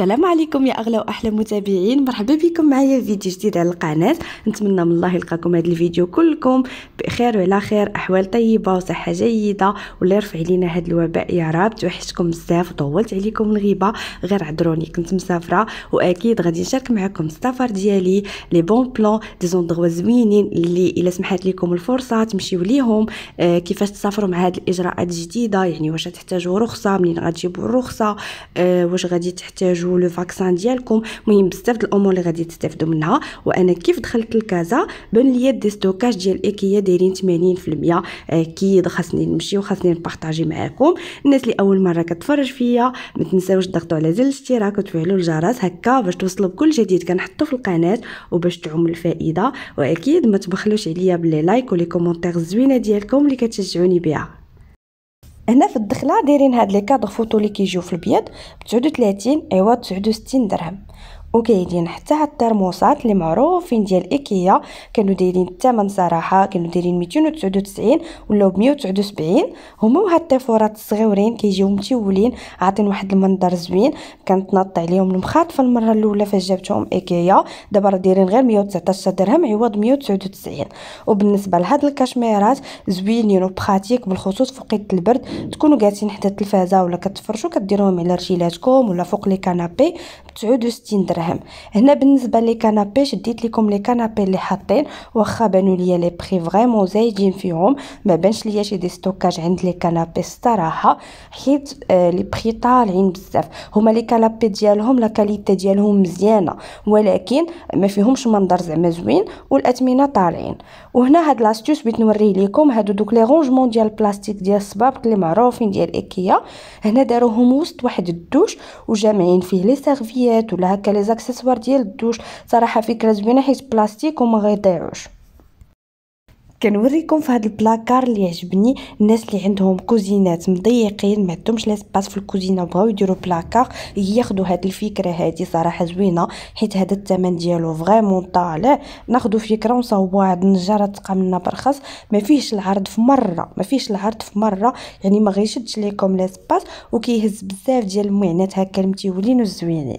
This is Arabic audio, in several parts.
السلام عليكم يا اغلى واحلى متابعين مرحبا بكم معايا في فيديو جديد على القناه نتمنى من الله يلقاكم هذا الفيديو كلكم بخير وعلى خير احوال طيبه وصحه جيده والله يرفع علينا هذا الوباء يا رب توحشتكم بزاف وطولت عليكم الغيبه غير عذروني كنت مسافره واكيد غادي نشارك معكم السفر ديالي لي بون بلون دي زوندغوا زوينين اللي الا سمحت لكم الفرصه تمشيو ليهم آه كيفاش تسافروا مع هذه الاجراءات الجديده يعني واش تحتاجوا رخصه منين غتجيبوا الرخصه آه واش غادي تحتاجوا تحتاجوا لو فاكسان ديالكم مهم بزاف الامور اللي غادي تستافدوا منها وانا كيف دخلت لكازا بان ليا دي ستوكاج ديال ايكيا دايرين 80% اكيد آه، خاصني نمشي وخاصني نبارطاجي معاكم الناس اللي اول مره كتفرج فيا ما تنساوش تضغطوا على زر الاشتراك وتفعلوا الجرس هكا باش توصلوا بكل جديد كنحطو في القناه وباش تعم الفائده واكيد ما تبخلوش عليا باللي لايك ولي كومونتير الزوينه ديالكم اللي كتشجعوني بها هنا في الدخله دايرين هاد لي كادغ فوتو اللي كيجيو في البيض ب 39 ايوا 69 درهم وكاينين حتى هاد الترموسات اللي معروفين ديال ايكيا كانوا دايرين الثمن صراحه كانوا دايرين 299 ولاو ب 179 هما وهاد الطيفورات الصغيورين كيجيو متولين عاطين واحد المنظر زوين نط عليهم المخاطفه المره الاولى فاش جبتهم ايكيا دابا راه دايرين غير 119 درهم عوض 199 وبالنسبه لهاد الكشميرات زوينين وبخاتيك بالخصوص فوقيت البرد تكونوا جالسين حدا التلفازه ولا كتفرشوا كديروهم على رجيلاتكم ولا فوق لي كانابي ب 69 درهم درهم هنا بالنسبه لي كانابي شديت لكم لي كانابي اللي حاطين واخا بانوا ليا لي بري فريمون زايدين فيهم ما بانش ليا شي دي ستوكاج عند لي كانابي الصراحه حيت آه، لي بري طالعين بزاف هما لي كانابي ديالهم لا كاليتي ديالهم مزيانه ولكن ما فيهمش منظر زعما زوين والاثمنه طالعين وهنا هاد لاستيوس بغيت نوريه لكم هادو دوك لي رونجمون ديال البلاستيك ديال الصبابط اللي معروفين ديال ايكيا هنا داروهم وسط واحد الدوش وجامعين فيه لي سيرفيات ولا هكا لي الاكسسوار ديال الدوش صراحه فكره زوينه حيت بلاستيك وما غيضيعوش كنوريكم في هذا البلاكار اللي عجبني الناس اللي عندهم كوزينات مضيقين ما عندهمش لاسباس في الكوزينه وبغاو يديروا بلاكار ياخذوا هذه الفكره هذه صراحه زوينه حيت هذا الثمن ديالو فريمون طالع ناخذوا فكره ونصاوبوا هاد النجاره تقام لنا برخص ما فيهش العرض في مره ما فيهش العرض في مره يعني ما غيشدش ليكم سباس وكيهز بزاف ديال المعنات هكا المتيولين والزوينين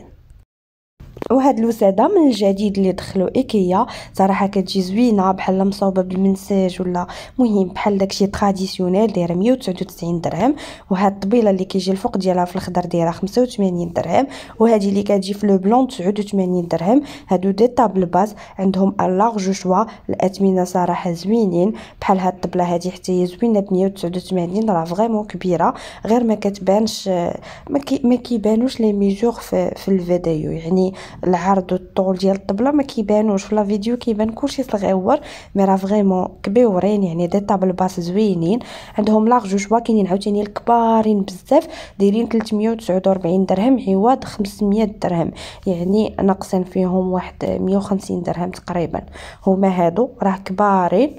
وهاد الوساده من الجديد اللي دخلوا ايكيا صراحه كتجي زوينه بحال مصاوبه بالمنساج ولا مهم بحال داكشي تراديسيونيل دايره 199 درهم وهاد الطبيله اللي كيجي الفوق ديالها في الخضر دايره 85 درهم وهذه اللي كتجي في لو بلون 89 درهم هادو دي طابل باز عندهم لارج شوا الاثمنه صراحه زوينين بحال هاد الطبله هادي حتى هي زوينه ب 189 راه فريمون كبيره غير ما كتبانش ما كيبانوش لي ميجور في, في الفيديو يعني العرض والطول ديال الطبله ما كيبانوش في لا فيديو كيبان كلشي صغيور مي راه فريمون كبيورين يعني دي طابل باس زوينين عندهم لاغ جوج وا كاينين عاوتاني الكبارين بزاف دايرين 349 درهم عوض 500 درهم يعني ناقصين فيهم واحد 150 درهم تقريبا هما هادو راه كبارين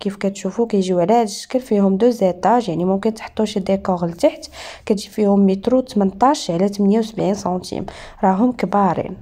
كيف كتشوفوا كيجيو على هذا الشكل فيهم دو زيتاج يعني ممكن تحطوا شي ديكور لتحت كتجي فيهم مترو 18 على 78 سنتيم راهم كبارين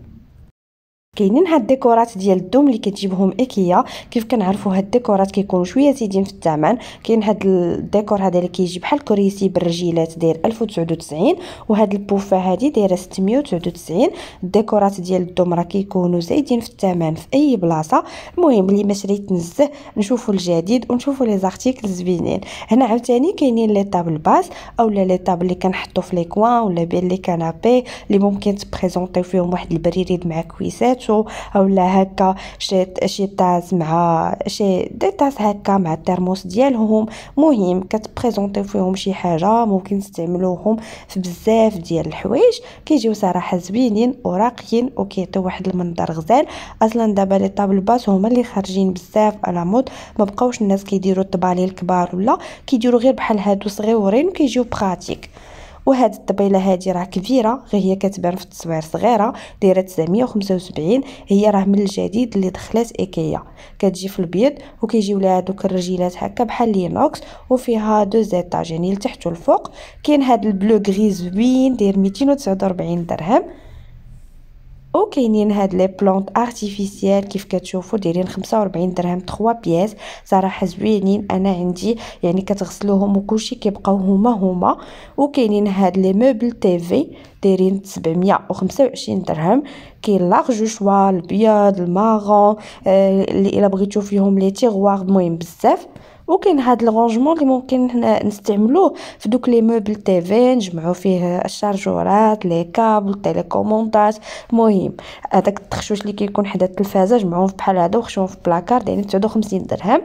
كاينين هاد الديكورات ديال الدوم اللي كتجيبهم ايكيا كيف كنعرفوا هاد الديكورات كيكونوا شويه زايدين في الثمن كاين هاد الديكور هذا اللي كيجي بحال كريسي بالرجيلات داير 1099 وهاد البوفه هادي دايره 699 الديكورات ديال الدوم راه كيكونوا زايدين في الثمن في اي بلاصه المهم اللي ما شريت نزه نشوفوا الجديد ونشوفوا لي زارتيكل زوينين هنا عاوتاني كاينين لي طابل باس اولا لي طابل اللي كنحطو في لي كوان ولا بين لي كانابي اللي ممكن تبريزونطيو فيهم واحد البريريد مع كويسات كاتشو او لا هكا شي شي طاس مع شي دي طاس هكا مع الترموس ديالهم مهم كتبريزونتي فيهم شي حاجه ممكن تستعملوهم في بزاف ديال الحوايج كيجيو صراحه زوينين وراقيين وكيعطيو واحد المنظر غزال اصلا دابا لي طابل باس هما اللي خارجين بزاف على مود ما بقاوش الناس كيديروا الطبالي الكبار ولا كيديروا غير بحال هادو صغيورين وكيجيو براتيك وهاد الطبيله هادي راه كبيره غير هي كتبان في التصوير صغيره دايره 975 هي راه من الجديد اللي دخلات ايكيا كتجي في البيض وكيجيو لها دوك الرجيلات هكا بحال لينوكس وفيها دو زيتاج يعني لتحت والفوق كاين هاد البلو غريز زوين داير 249 درهم وكاينين هاد لي بلونط ارتيفيسيال كيف كتشوفوا دايرين 45 درهم 3 بياس صراحه زوينين انا عندي يعني كتغسلوهم وكلشي كيبقاو هما هما وكاينين هاد لي موبل تي في دايرين 725 درهم كاين لاغجو شوا البياض المارون آه، اللي الا بغيتو فيهم لي تيغوار مهم بزاف وكاين هاد لغونجمون اللي ممكن نستعملوه في دوك لي موبل تيفي نجمعو فيه الشارجورات لي كابل تيليكوموندات مهم هذاك التخشوش اللي كيكون حدا التلفازه جمعوهم في بحال هذا وخشوهم في بلاكار يعني 59 درهم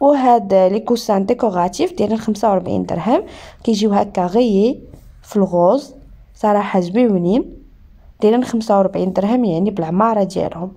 وهاد لي كوسان ديكوراتيف دايرين 45 درهم كيجيو هكا غيي في الغوز صراحه زويونين دايرين 45 درهم يعني بالعماره ديالهم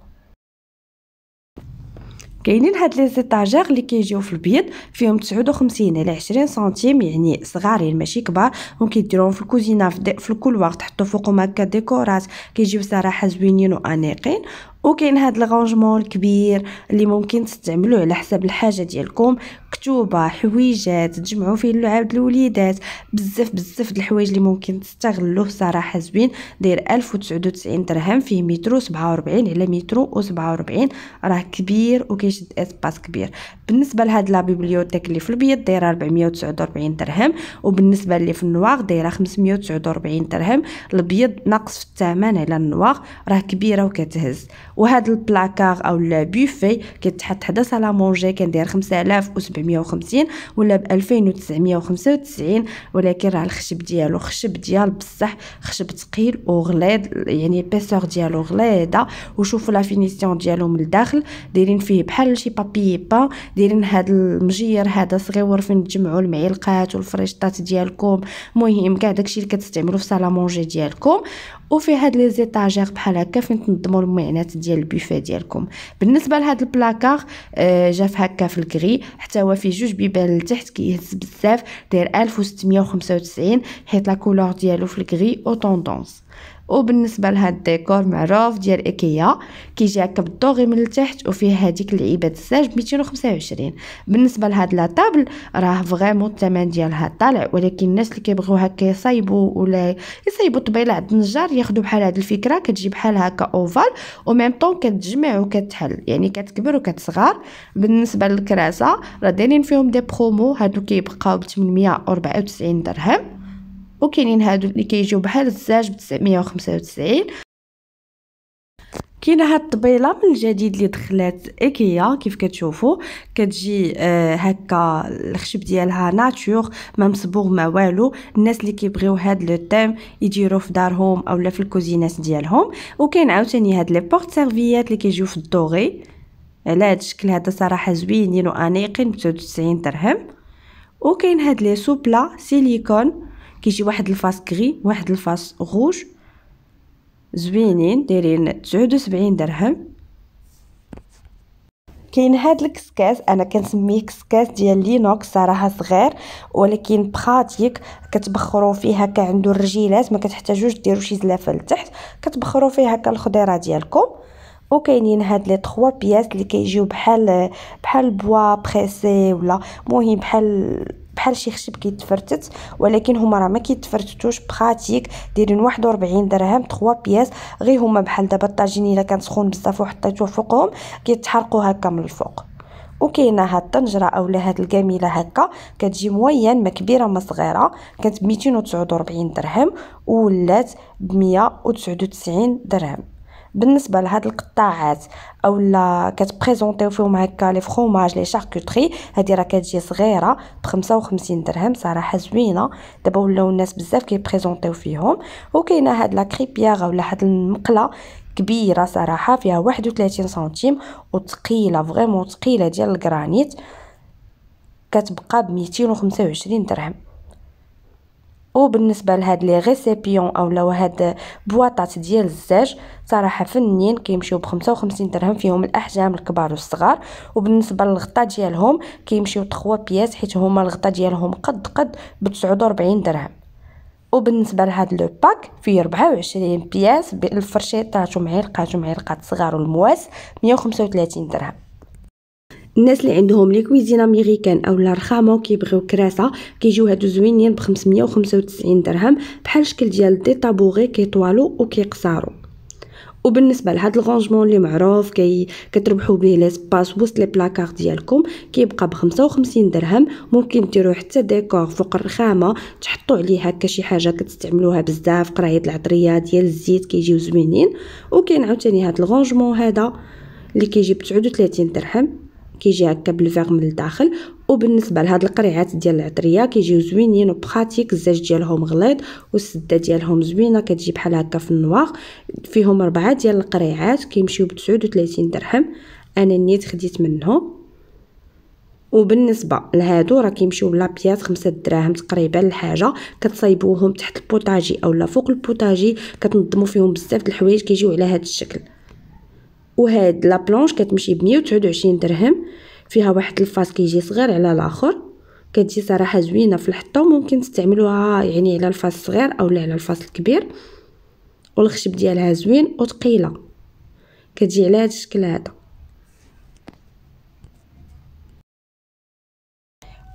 كاينين هاد لي زيتاجيغ اللي كيجيو في البيض فيهم 59 على 20 سنتيم يعني صغارين ماشي كبار وكيديروهم في الكوزينه في, في الكولوار تحطو فوقهم هكا ديكورات كيجيو صراحه زوينين وانيقين وكاين هاد لغونجمون الكبير اللي ممكن تستعملوه على حسب الحاجه ديالكم كتوبه حويجات تجمعو فيه اللعاب الوليدات بزاف بزاف د الحوايج اللي ممكن تستغلوه صراحه زوين داير 1099 درهم فيه مترو 47 على مترو و47 راه كبير وكيشد اسباس كبير بالنسبه لهاد لا بيبليوتيك اللي في البيض دايره 449 درهم وبالنسبه اللي في النواغ دايره 549 درهم البيض ناقص في الثمن على النواغ راه كبيره وكتهز وهاد البلاكار او لا بوفي كيتحط حدا سالا مونجي كندير 5700 1950 ولا ب 1995 ولكن راه الخشب ديالو خشب ديال بصح خشب ثقيل وغليظ يعني بيسور ديالو غليظه وشوفوا لا فينيسيون ديالو من الداخل دايرين فيه بحال شي با دايرين هذا المجير هذا صغيور فين تجمعوا المعلقات والفريشطات ديالكم المهم كاع داكشي اللي كتستعملوا في صالا مونجي ديالكم وفي هاد لي زيتاجير بحال هكا فين تنظموا المعينات ديال البوفيه ديالكم بالنسبه لهاد البلاكار آه جاف هكا في الكري حتى هو فيه جوج بيبان لتحت كيهز بزاف داير 1695 حيت لا كولور ديالو في الكري او طوندونس وبالنسبه لهاد الديكور معروف ديال ايكيا كيجيك بالضوغي من التحت وفيه هذيك العيبات الساج ب 225 بالنسبه لهاد لا طابل راه فريمون الثمن ديالها طالع ولكن الناس اللي كيبغيو هكا يصايبوا ولا يصايبوا طبيله عند النجار ياخذوا بحال هاد الفكره كتجي بحال هكا اوفال وميم طون كتجمع وكتحل يعني كتكبر وكتصغر بالنسبه للكراسه راه دايرين فيهم دي برومو هادو كيبقاو ب 894 درهم وكاينين هادو اللي كيجيو بحال الزاج ب 995 كاينه هاد الطبيله من الجديد اللي دخلات ايكيا كيف كتشوفوا كتجي آه هكا الخشب ديالها ناتور ما مصبوغ ما والو الناس اللي كيبغيو هاد لو تيم يديروه في دارهم اولا في الكوزينات ديالهم وكاين عاوتاني هاد لي بورت سيرفيات اللي كيجيو في الدوغي على هاد الشكل هذا صراحه زوينين وانيقين ب 99 درهم وكاين هاد لي سوبلا سيليكون كيجي واحد الفاس كغي واحد الفاس غوج زوينين دايرين تسعود وسبعين درهم كاين هاد الكسكاس انا كنسميه كسكاس ديال لينوكس صراحه صغير ولكن براتيك كتبخرو فيه هكا عنده الرجيلات ما كتحتاجوش ديروا شي زلافه لتحت كتبخرو فيه هكا الخضيره ديالكم وكاينين هاد لي 3 بياس اللي كيجيو بحال بحال بوا بريسي ولا مهم بحال بحال شي خشب كيتفرتت ولكن هما راه ما كيتفرتتوش براتيك دايرين 41 درهم 3 بياس غير هما بحال دابا الطاجين الا كان سخون بزاف وحطيتوه فوقهم كيتحرقوا هكا من الفوق وكاينه هاد الطنجره اولا هاد الكاميله هكا كتجي موين ما كبيره ما صغيره كانت ب 249 درهم ولات ب 199 درهم بالنسبه لهاد القطاعات اولا كتبريزونطيو فيهم هكا لي فروماج لي شاركوتري هادي راه كتجي صغيره ب 55 درهم صراحه زوينه دابا ولاو الناس بزاف كيبريزونطيو فيهم وكاينه هاد لا كريبياغ ولا هاد المقله كبيره صراحه فيها 31 سنتيم وثقيله فريمون ثقيله ديال الجرانيت كتبقى ب 225 درهم وبالنسبه لهاد لي ريسيبيون اولا هاد بواطات ديال الزاج صراحه فنين كيمشيو ب 55 درهم فيهم الاحجام الكبار والصغار وبالنسبه للغطاء ديالهم كيمشيو 3 بياس حيت هما الغطاء ديالهم قد قد ب 49 درهم وبالنسبه لهاد لو باك فيه 24 بياس بالفرشيطات ومعلقات ومعلقات صغار والمواس 135 درهم الناس اللي عندهم لي كويزين اميريكان اولا رخامه وكيبغيو كراسه كيجيو هادو زوينين ب 595 درهم بحال شكل ديال دي طابوغي كيطوالو وكيقصارو وبالنسبه لهاد الغونجمون اللي معروف كي كتربحوا به لي سباس وسط لي بلاكار ديالكم كيبقى ب 55 درهم ممكن ديروا حتى ديكور فوق الرخامه تحطوا عليه هكا شي حاجه كتستعملوها بزاف قرايد العطريه ديال الزيت كيجيو زوينين وكاين عاوتاني هاد الغونجمون هذا اللي كيجي ب 39 درهم كيجي هكا بالفيغ من الداخل وبالنسبه لهاد القريعات ديال العطريه كيجيو زوينين وبخاتيك الزاج ديالهم غليظ والسده ديالهم زوينه كتجي بحال هكا في النواغ فيهم ربعه ديال القريعات كيمشيو ب 39 درهم انا نيت خديت منهم وبالنسبه لهادو راه كيمشيو بياس خمسة دراهم تقريبا الحاجه كتصايبوهم تحت البوطاجي اولا فوق البوطاجي كتنظموا فيهم بزاف د الحوايج كيجيو على هذا الشكل وهاد لا بلونش كتمشي ب 129 درهم فيها واحد الفاس كيجي صغير على الاخر كتجي صراحه زوينه في الحطه وممكن تستعملوها يعني على الفاس الصغير اولا على الفاس الكبير والخشب ديالها زوين وثقيله كتجي على هاد الشكل هذا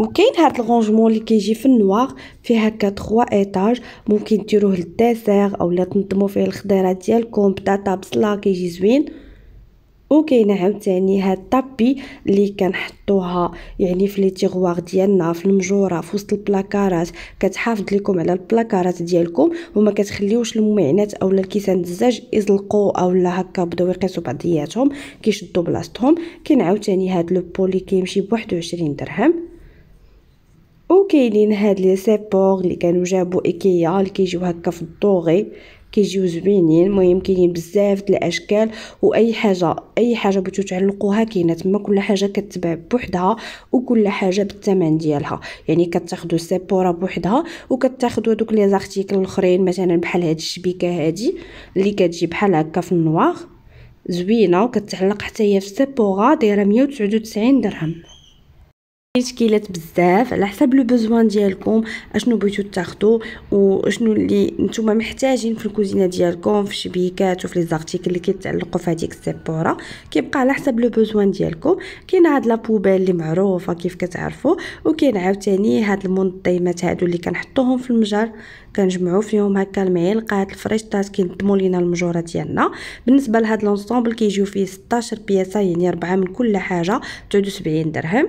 وكاين هاد الغونجمون اللي كيجي في النوار فيه هكا 3 ايطاج ممكن ديروه للديسير اولا تنظموا فيه الخضيرات ديالكم بطاطا بصله كيجي زوين وكاينه عاوتاني هاد طابي اللي كنحطوها يعني في لي تيغوار ديالنا في المجوره في وسط البلاكارات كتحافظ لكم على البلاكارات ديالكم وما كتخليوش المعينات اولا الكيسان الزجاج يزلقوا اولا هكا بداو يقيسوا بعضياتهم كيشدوا بلاصتهم كاين عاوتاني هاد لو بولي كيمشي ب 21 درهم وكاينين هاد لي سيبور اللي كانوا جابوا ايكيا اللي كيجيو هكا في الدوغي كيجيو زوينين المهم كاينين بزاف د الاشكال واي حاجه اي حاجه بغيتو تعلقوها كاينه تما كل حاجه كتباع بوحدها وكل حاجه بالثمن ديالها يعني كتاخذوا سيبورا بوحدها وكتاخذوا دوك لي زارتيكل الاخرين مثلا بحال هاد الشبيكه هادي اللي كتجي بحال هكا في النوار زوينه وكتعلق حتى هي في سيبورا دايره 199 درهم تشكيلات بزاف على حسب لو بوزوان ديالكم اشنو بغيتو تاخذوا وشنو اللي نتوما محتاجين في الكوزينه ديالكم في الشبيكات وفي لي زارتيكل اللي كيتعلقوا في هذيك السيبوره كيبقى على حسب لو بوزوان ديالكم كاين هاد لا بوبيل اللي معروفه كيف كتعرفوا وكاين عاوتاني هاد المنظمات هادو اللي كنحطوهم في المجر كنجمعوا فيهم هكا المعلقات الفريشطات كينظموا لينا المجوره ديالنا بالنسبه لهاد لونسومبل كيجيو فيه 16 بياسه يعني 4 من كل حاجه 79 درهم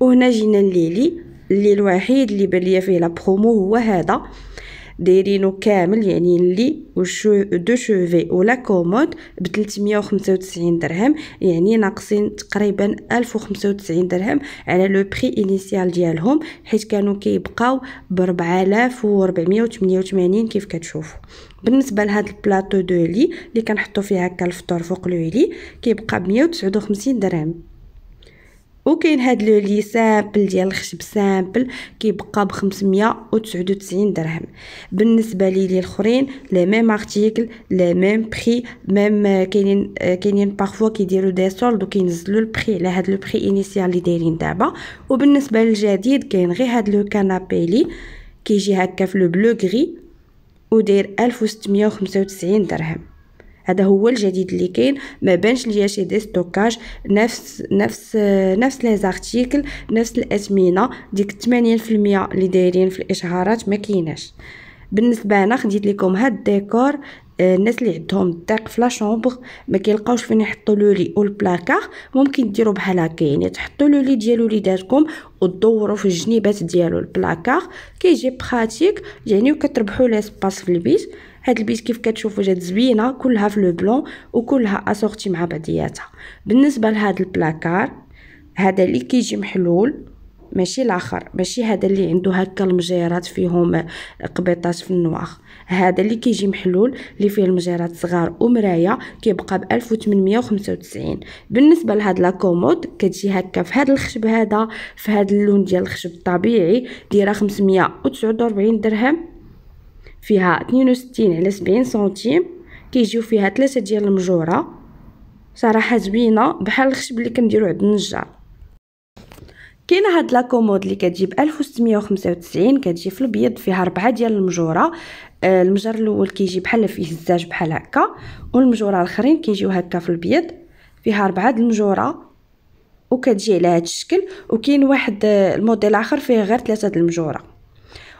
وهنا جينا الليلي اللي الوحيد اللي بان ليا فيه لا برومو هو هذا دايرينو كامل يعني اللي وشو دو شوفي ولا كومود ب 395 درهم يعني ناقصين تقريبا 1095 درهم على لو بري انيسيال ديالهم حيت كانوا كيبقاو ب 4488 كيف كتشوفوا بالنسبه لهاد البلاطو دو لي اللي كنحطو فيه هكا الفطور فوق لو لي كيبقى ب 159 درهم وكاين هاد لو لي سامبل ديال الخشب سامبل كيبقى ب 599 درهم بالنسبه لي لي الاخرين لا ميم ارتيكل لا ميم بري ميم كاينين كاينين بارفو كيديروا دي سولد وكينزلوا البري على هاد لو بري انيسيال اللي دايرين دابا وبالنسبه للجديد كاين غير هاد لو لي كيجي هكا في لو بلو غري وداير 1695 درهم هذا هو الجديد اللي كاين ما بانش ليا شي دي ستوكاج نفس نفس نفس لي زارتيكل نفس الاثمنه ديك 80% اللي دايرين في الاشهارات ما كايناش بالنسبه انا خديت لكم هاد الديكور آه، الناس اللي عندهم الضيق في لاشومبر ما كيلقاوش فين يحطوا لو لي او البلاكار ممكن ديروا بحال هكا يعني تحطوا لو لي ديال وليداتكم وتدوروا في الجنيبات ديالو البلاكار كيجي براتيك يعني وكتربحوا لي سباس في البيت هاد البيت كيف كتشوفوا جات زوينه كلها في لو بلون وكلها اسورتي مع بعضياتها بالنسبه لهاد البلاكار هذا اللي كيجي محلول ماشي الاخر ماشي هذا اللي عنده هكا المجيرات فيهم قبيطات في النواخ هذا اللي كيجي محلول اللي فيه المجيرات صغار ومرايه كيبقى ب 1895 بالنسبه لهاد لا كومود كتجي هكا في هذا الخشب هذا في هذا اللون ديال الخشب الطبيعي دايره 549 درهم فيها 62 على 70 سنتيم كيجيو فيها ثلاثة ديال المجوره صراحه زوينه بحال الخشب اللي كنديرو عند النجار كاينه هاد لاكومود اللي كتجي ب 1695 كتجي في البيض فيها ربعه ديال المجوره آه، المجر الاول كيجي بحال فيه الزاج بحال هكا والمجوره الاخرين كيجيو هكا في البيض فيها ربعه د المجوره وكتجي على هاد الشكل وكاين واحد آه، الموديل اخر فيه غير ثلاثه د المجوره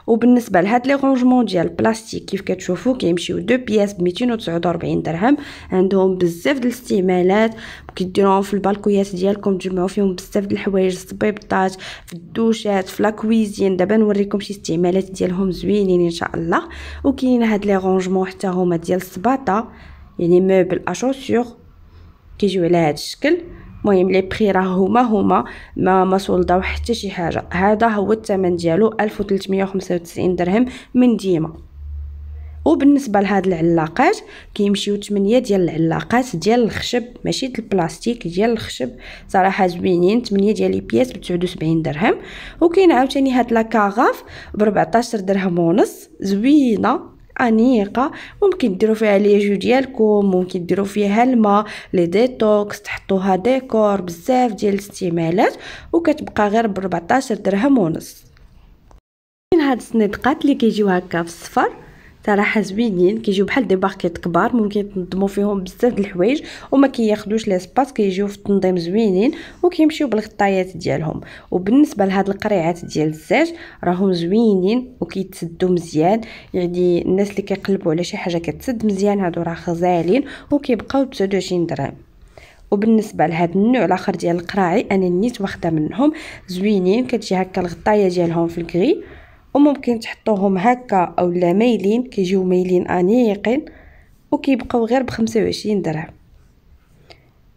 وبالنسبه لهاد لي رونجمون ديال البلاستيك كيف كتشوفوا كيمشيو دو بياس ب 249 درهم عندهم بزاف د الاستعمالات كديروهم في البالكويات ديالكم تجمعوا فيهم بزاف د الحوايج الصبيبطات في الدوشات في لاكويزين دابا نوريكم شي استعمالات ديالهم زوينين ان شاء الله وكاينين هاد لي رونجمون حتى هما ديال السباطه يعني موبل اشوسيغ كيجيو على هاد الشكل المهم لي بري راه هما هما ما ما سولداو حتى شي حاجه هذا هو الثمن ديالو 1395 درهم من ديما وبالنسبه لهاد العلاقات كيمشيو 8 ديال العلاقات ديال الخشب ماشي ديال البلاستيك ديال الخشب صراحه زوينين 8 ديال لي بياس ب 79 درهم وكاين عاوتاني هاد لاكاغاف ب 14 درهم ونص زوينه انيقه ممكن ديروا فيها جو ديالكم ممكن ديروا فيها الماء لي ديتوكس تحطوها ديكور بزاف ديال الاستعمالات وكتبقى غير ب 14 درهم ونص هاد السندقات اللي كيجيو هكا في الصفر صراحه زوينين كيجيو بحال دي باركيت كبار ممكن تنظموا فيهم بزاف د الحوايج وما كياخذوش لي سباس كيجيو في التنظيم زوينين وكيمشيو بالغطايات ديالهم وبالنسبه لهاد القريعات ديال الزاج راهم زوينين وكيتسدوا مزيان يعني الناس اللي كيقلبوا على شي حاجه كتسد مزيان هادو راه غزالين وكيبقاو ب 29 درهم وبالنسبه لهذا النوع الاخر ديال القراعي انا نيت واخده منهم زوينين كتجي هكا الغطايه ديالهم في الكري وممكن تحطوهم هكا او لا مايلين كيجيو مايلين انيقين وكيبقاو غير ب 25 درهم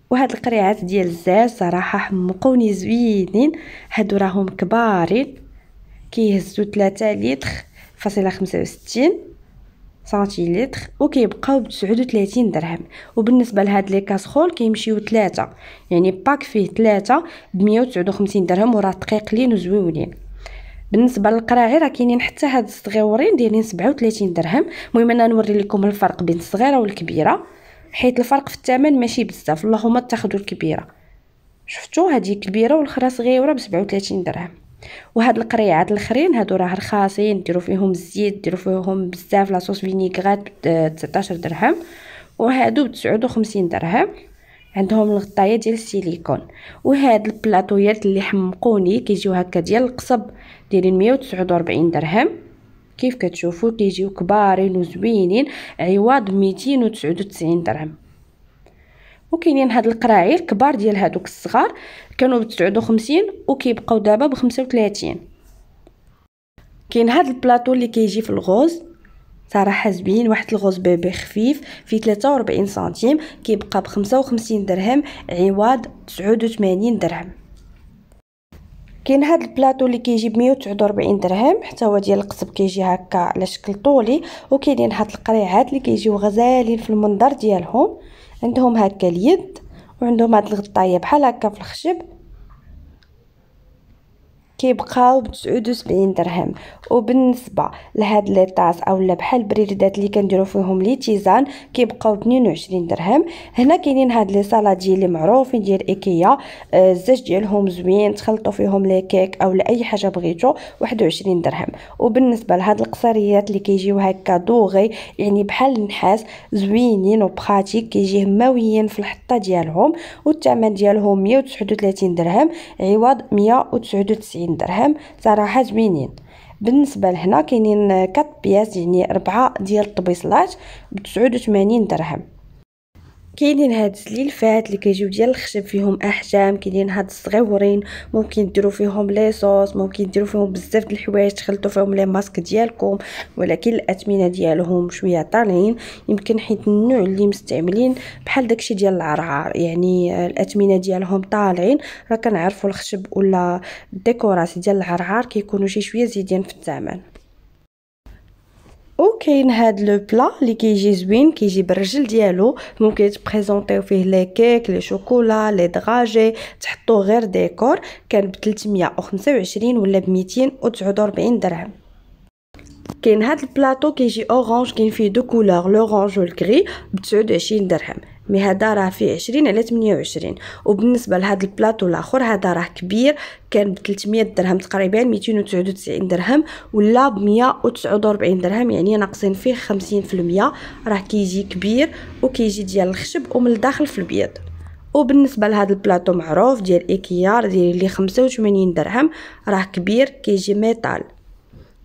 وهاد القريعات ديال الزاز صراحه حمقوني زوينين هادو راهم كبارين كيهزو 3 لتر فاصله 65 سنتيلتر وكيبقاو ب 39 درهم وبالنسبه لهاد لي كاسخول كيمشيو ثلاثه يعني باك فيه ثلاثه ب 159 درهم وراه دقيق لين وزويونين بالنسبه للقراعي راه كاينين حتى هاد الصغيورين دايرين 37 درهم المهم انا نوري لكم الفرق بين الصغيره والكبيره حيت الفرق في الثمن ماشي بزاف اللهم تاخذوا الكبيره شفتوا هذه كبيره والاخرى صغيره ب 37 درهم وهاد القريعات الاخرين هادو راه رخاصين ديروا فيهم الزيت ديروا فيهم بزاف لاصوص فينيغرات ب آه، 19 درهم وهادو ب 59 درهم عندهم الغطايه ديال السيليكون وهاد البلاطويات اللي حمقوني كيجيو هكا ديال القصب دايرين 149 درهم كيف كتشوفوا كيجيو كبارين وزوينين عوض 299 درهم وكاينين هاد القراعي الكبار ديال هادوك الصغار كانوا ب 59 وكيبقاو دابا ب 35 كاين هاد البلاطو اللي كيجي في الغوز صراحه حاسبين واحد الغوز بيبي خفيف في 43 سنتيم كيبقى ب 55 درهم عوض 89 درهم كاين هاد البلاطو اللي كيجي ب 149 درهم حتى هو ديال القصب كيجي هكا على شكل طولي وكاينين هاد القريعات اللي كيجيو غزالين في المنظر ديالهم عندهم هكا اليد وعندهم هاد الغطايه بحال هكا في الخشب كيبقاو ب 79 درهم وبالنسبه لهاد لي طاس اولا بحال بريردات اللي كنديرو فيهم لي تيزان كيبقاو ب 22 درهم هنا كاينين هاد لي صالادي اللي معروفين ديال ايكيا آه، الزاج ديالهم زوين تخلطوا فيهم لي كيك اولا اي حاجه بغيتو 21 درهم وبالنسبه لهاد القصريات اللي كيجيو هكا دوغي يعني بحال النحاس زوينين وبراتيك كيجي ماويين في الحطه ديالهم والثمن ديالهم 139 درهم عوض 199 ميتين درهم صراحة زوينين بالنسبة لهنا كاينين كات بياس يعني ربعة ديال الطبيصلات بتسعود وثمانين درهم كاينين هاد الزليلفات اللي كيجيو ديال الخشب فيهم احجام كاينين هاد الصغيورين ممكن ديروا فيهم لي صوص ممكن ديروا فيهم بزاف د الحوايج تخلطوا فيهم لي ماسك ديالكم ولكن الاثمنه ديالهم شويه طالعين يمكن حيت النوع اللي مستعملين بحال داكشي ديال العرعار يعني الاثمنه ديالهم طالعين راه كنعرفوا الخشب ولا الديكوراسي ديال العرعار كيكونوا شي شويه زايدين في الثمن وكاين هاد لو بلا اللي كيجي زوين كيجي بالرجل ديالو ممكن تبريزونطيو فيه لي كيك لي شوكولا لي دراجي تحطو غير ديكور كان ب 325 ولا ب 249 درهم كاين هاد البلاطو كيجي اورانج كاين فيه دو كولور لورانج والكري ب 29 درهم مي هذا راه فيه 20 على 28 وبالنسبه لهذا البلاطو الاخر هذا راه كبير كان ب 300 درهم تقريبا 299 درهم ولا ب 149 درهم يعني ناقصين فيه 50% راه كيجي كبير وكيجي ديال الخشب ومن الداخل في البيض وبالنسبه لهذا البلاطو معروف ديال ايكيار ديال اللي 85 درهم راه كبير كيجي ميتال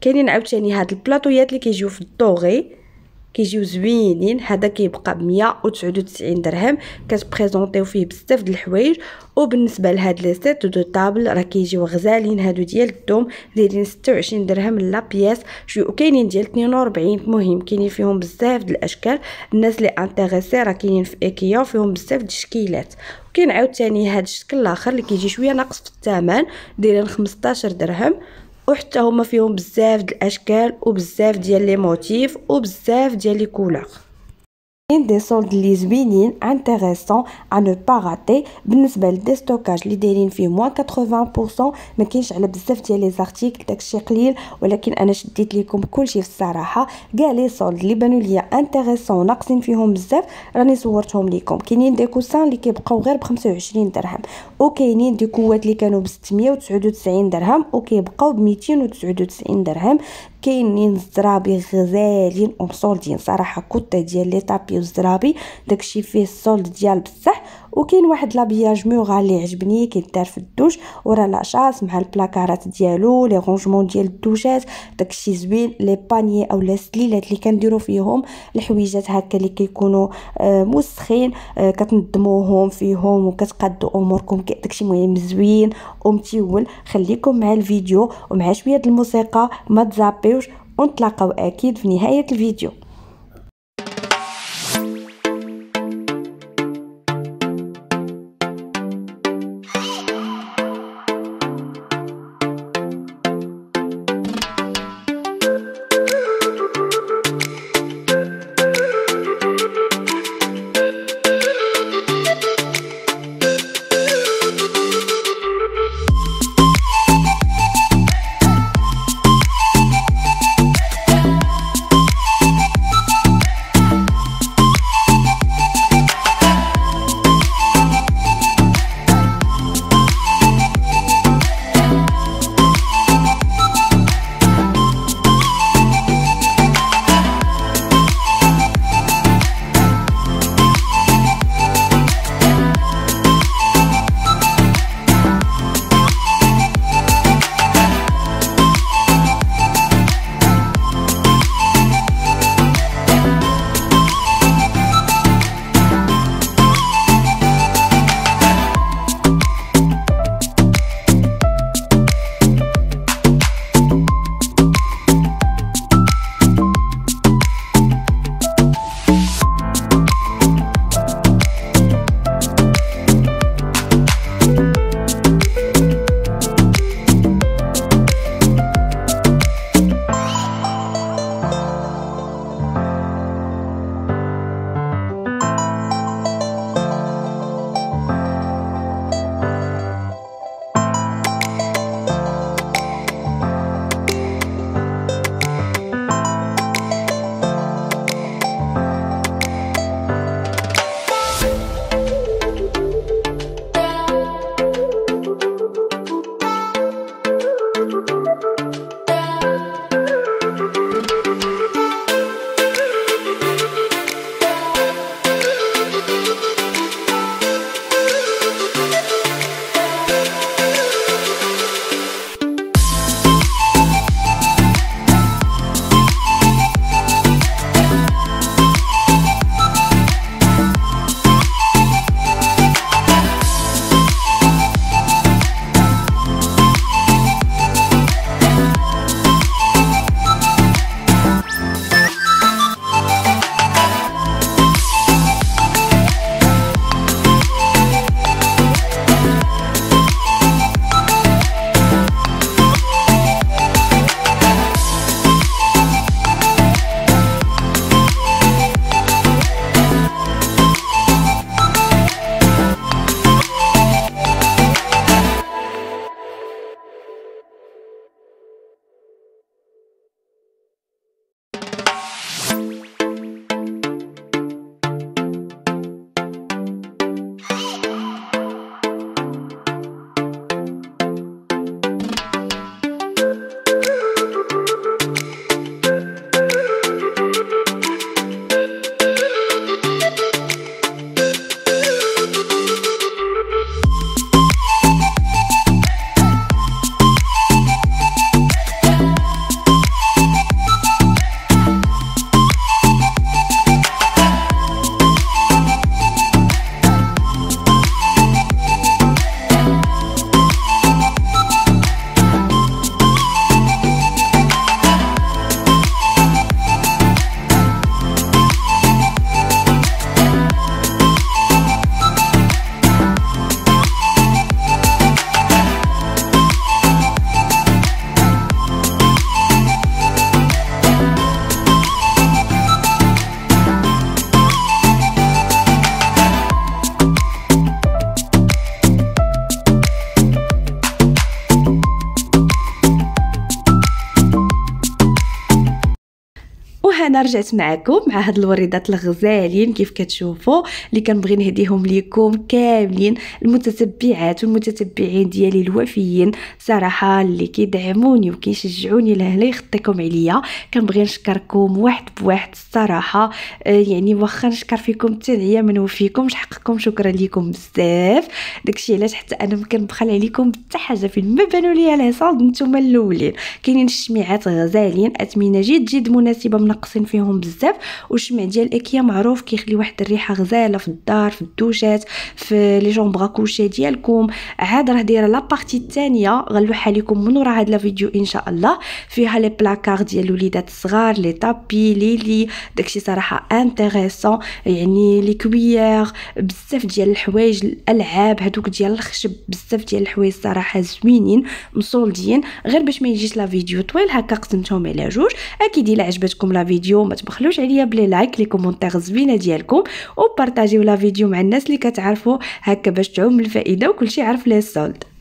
كاينين عاوتاني هاد البلاطويات اللي كيجيو في الطوغي كيجيو زوينين هذا كيبقى ب 199 درهم كتبريزونطيو فيه بزاف د الحوايج وبالنسبه لهاد لي سيت دو طابل راه كيجيو غزالين هادو ديال الدوم دايرين 26 درهم لا بياس شو كاينين ديال 42 المهم كاينين فيهم بزاف د الاشكال الناس لي انتريسي راه كاينين في ايكيا فيهم بزاف د الشكيلات كاين عاوتاني هاد الشكل الاخر اللي كيجي شويه ناقص في الثمن دايرين 15 درهم وحتى هما فيهم بزاف ديال الاشكال وبزاف ديال لي موتيف وبزاف ديال لي كولور كاين دي سولد لي زوينين انتريسون ا نو با راتي بالنسبه لدي ستوكاج اللي دايرين فيه موان 80% ما كاينش على بزاف ديال لي زارتيكل داكشي قليل ولكن انا شديت لكم كلشي في الصراحه كاع لي سولد اللي بانوا ليا انتريسون ناقصين فيهم بزاف راني صورتهم لكم كاينين دي كوسان اللي كيبقاو غير ب 25 درهم وكاينين دي كوات اللي كانوا ب 699 درهم وكيبقاو ب 299 درهم كاينين الزرابي غزالين ومصولدين صراحه كوطه ديال لي طابي والزرابي داكشي فيه السولد ديال بصح وكاين واحد لابياج مورال اللي عجبني كيدار في الدوش ورا لاشاس مع البلاكارات ديالو لي رونجمون ديال الدوشات داكشي زوين لي بانيي او لا سليلات اللي كنديرو فيهم الحويجات هكا اللي كيكونوا آه، موسخين كتنضموهم آه، كتنظموهم فيهم وكتقادو اموركم داكشي مهم زوين ومتيول خليكم مع الفيديو ومع شويه الموسيقى ما تزابيوش ونتلاقاو اكيد في نهايه الفيديو رجعت معكم مع هاد الوريدات الغزالين كيف كتشوفوا اللي كنبغي نهديهم ليكم كاملين المتتبعات والمتتبعين ديالي الوفيين صراحه اللي كيدعموني وكيشجعوني لهلا يخطيكم عليا كنبغي نشكركم واحد بواحد الصراحه آه، يعني واخا نشكر فيكم التنعيه من وفيكم حقكم شكرا ليكم بزاف داكشي علاش حتى انا ما كنبخل عليكم حتى حاجه فين ما بانوا ليا العصاد نتوما الاولين كاينين الشميعات غزالين اثمنه جد جد مناسبه منقصين فيهم بزاف والشمع ديال الاكيا معروف كيخلي واحد الريحه غزاله في الدار في الدوشات في لي جون بغاكوشي ديالكم عاد راه دايره لابارتي الثانيه غنلوحها لكم من ورا هذا الفيديو ان شاء الله فيها لي بلاكار ديال الوليدات الصغار لي طابي لي لي داكشي صراحه انتريسون يعني لي كويير بزاف ديال الحوايج الالعاب هادوك ديال الخشب بزاف ديال الحوايج صراحه زوينين مصولدين غير باش ما يجيش لا فيديو طويل هكا قسمتهم على جوج اكيد الا عجبتكم لا فيديو الفيديو ما تبخلوش عليا بلي لايك لي كومونتير زوينه ديالكم وبارطاجيو لا فيديو مع الناس اللي كتعرفوا هكا باش تعم الفائده وكلشي عارف لي السولد